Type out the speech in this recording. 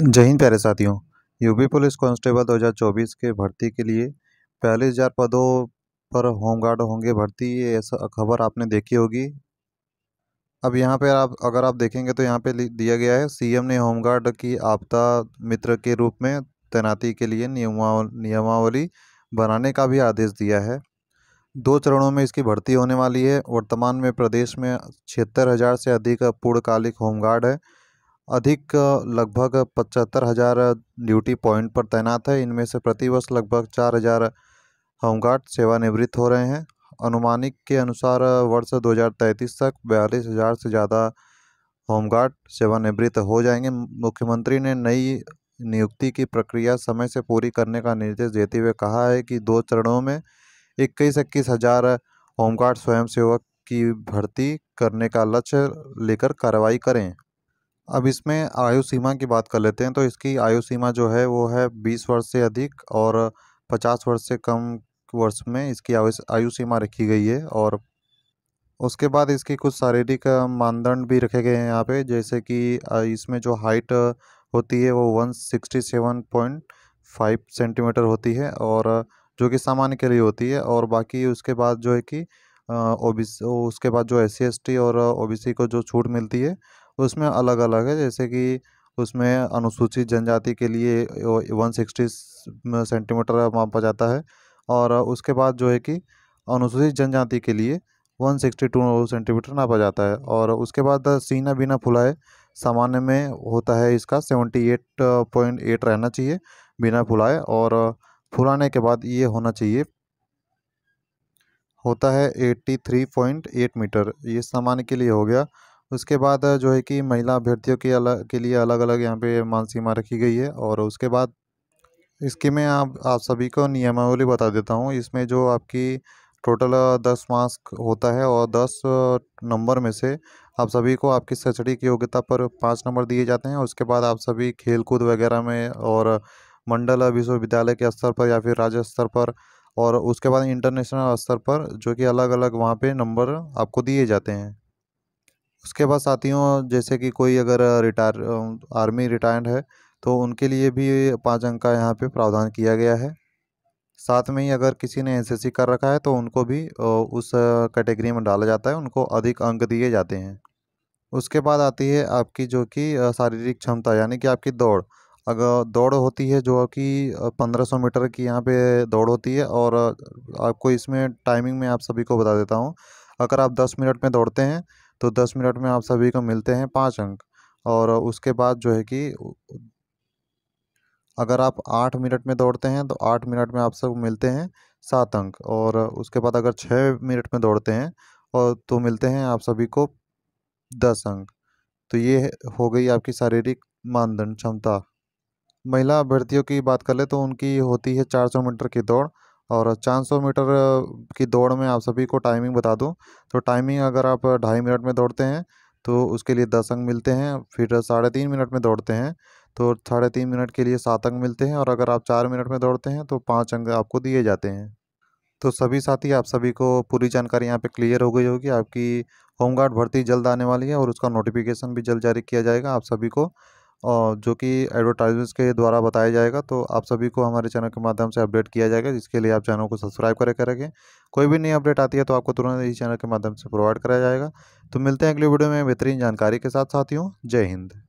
जय हिंद प्यारे साथियों यूपी पुलिस कांस्टेबल 2024 के भर्ती के लिए पहले हज़ार पदों पर होमगार्ड होंगे भर्ती ये ऐसा खबर आपने देखी होगी अब यहाँ पर आप अगर आप देखेंगे तो यहाँ पे दिया गया है सीएम ने होमगार्ड की आपदा मित्र के रूप में तैनाती के लिए नियमावली बनाने का भी आदेश दिया है दो चरणों में इसकी भर्ती होने वाली है वर्तमान में प्रदेश में छिहत्तर हज़ार से अधिक पूर्णकालिक होमगार्ड है अधिक लगभग पचहत्तर हज़ार ड्यूटी पॉइंट पर तैनात है इनमें से प्रतिवर्ष लगभग चार हज़ार होमगार्ड सेवानिवृत्त हो रहे हैं अनुमानिक के अनुसार वर्ष 2033 तक बयालीस हज़ार से ज़्यादा होमगार्ड सेवानिवृत्त हो जाएंगे मुख्यमंत्री ने नई नियुक्ति की प्रक्रिया समय से पूरी करने का निर्देश देते हुए कहा है कि दो चरणों में इक्कीस इक्कीस हज़ार होमगार्ड स्वयंसेवक की भर्ती करने का लक्ष्य लेकर कार्रवाई करें अब इसमें आयु सीमा की बात कर लेते हैं तो इसकी आयु सीमा जो है वो है बीस वर्ष से अधिक और पचास वर्ष से कम वर्ष में इसकी आयु सीमा रखी गई है और उसके बाद इसकी कुछ शारीरिक मानदंड भी रखे गए हैं यहाँ पे जैसे कि इसमें जो हाइट होती है वो one sixty seven point five centimetre होती है और जो कि सामान्य के लिए होती है और बाकी उसके बाद जो है कि ओ बी उसके बाद जो एस सी और ओ बी सी को जो छूट मिलती है उसमें अलग अलग है जैसे कि उसमें अनुसूचित जनजाति के लिए वन सिक्सटी सेंटीमीटर मापा जाता है और उसके बाद जो है कि अनुसूचित जनजाति के लिए वन सिक्सटी टू सेंटीमीटर नापा जाता है और उसके बाद सीना बिना फुलाए सामान्य में होता है इसका सेवेंटी एट पॉइंट एट रहना चाहिए बिना फुलाए और फुलाने के बाद ये होना चाहिए होता है eighty three point eight metre ये सामान्य के लिए हो गया उसके बाद जो है कि महिला अभ्यर्थियों के अलग के लिए अलग अलग यहाँ पे मान सीमा रखी गई है और उसके बाद इसकी मैं आप आप सभी को नियमावली बता देता हूँ इसमें जो आपकी टोटल दस मार्क्स होता है और दस नंबर में से आप सभी को आपकी शैक्षणिक योग्यता पर पाँच नंबर दिए जाते हैं उसके बाद आप सभी खेल कूद वगैरह में और मंडल विश्वविद्यालय के स्तर पर या फिर राज्य स्तर पर और उसके बाद इंटरनेशनल स्तर पर जो कि अलग अलग वहाँ पे नंबर आपको दिए जाते हैं उसके बाद साथियों जैसे कि कोई अगर रिटायर आर्मी रिटायर्ड है तो उनके लिए भी पाँच अंक का यहाँ पे प्रावधान किया गया है साथ में ही अगर किसी ने एनसीसी कर रखा है तो उनको भी उस कैटेगरी में डाला जाता है उनको अधिक अंक दिए जाते हैं उसके बाद आती है आपकी जो कि शारीरिक क्षमता यानी कि आपकी दौड़ अगर दौड़ होती है जो कि 1500 मीटर की यहाँ पे दौड़ होती है और आपको इसमें टाइमिंग में आप सभी को बता देता हूँ अगर आप 10 मिनट में दौड़ते हैं तो दस मिनट में आप सभी को मिलते हैं पाँच अंक और उसके बाद जो है कि अगर आप आठ मिनट में दौड़ते हैं तो आठ मिनट में आप सब मिलते हैं सात अंक और उसके बाद अगर छः मिनट में दौड़ते हैं और तो मिलते हैं आप सभी को दस अंक तो ये हो गई आपकी शारीरिक मानदंड क्षमता महिला अभ्यर्थियों की बात कर ले तो उनकी होती है चार सौ मीटर की दौड़ और चार सौ मीटर की दौड़ में आप सभी को टाइमिंग बता दूं तो टाइमिंग अगर आप ढाई मिनट में दौड़ते हैं तो उसके लिए दस अंक मिलते हैं फिर साढ़े तीन मिनट में दौड़ते हैं तो साढ़े तीन मिनट के लिए सात अंक मिलते हैं और अगर आप चार मिनट में दौड़ते हैं तो पाँच अंक आपको दिए जाते हैं तो सभी साथी आप सभी को पूरी जानकारी यहाँ पे क्लियर हो गई होगी आपकी होमगार्ड भर्ती जल्द आने वाली है और उसका नोटिफिकेशन भी जल्द जारी किया जाएगा आप सभी को और जो कि एडवर्टाइजमेंट्स के द्वारा बताया जाएगा तो आप सभी को हमारे चैनल के माध्यम से अपडेट किया जाएगा जिसके लिए आप चैनल को सब्सक्राइब करके रखें कोई भी नई अपडेट आती है तो आपको तुरंत इस चैनल के माध्यम से प्रोवाइड कराया जाएगा तो मिलते हैं अगली वीडियो में बेहतरीन जानकारी के साथ साथियों जय हिंद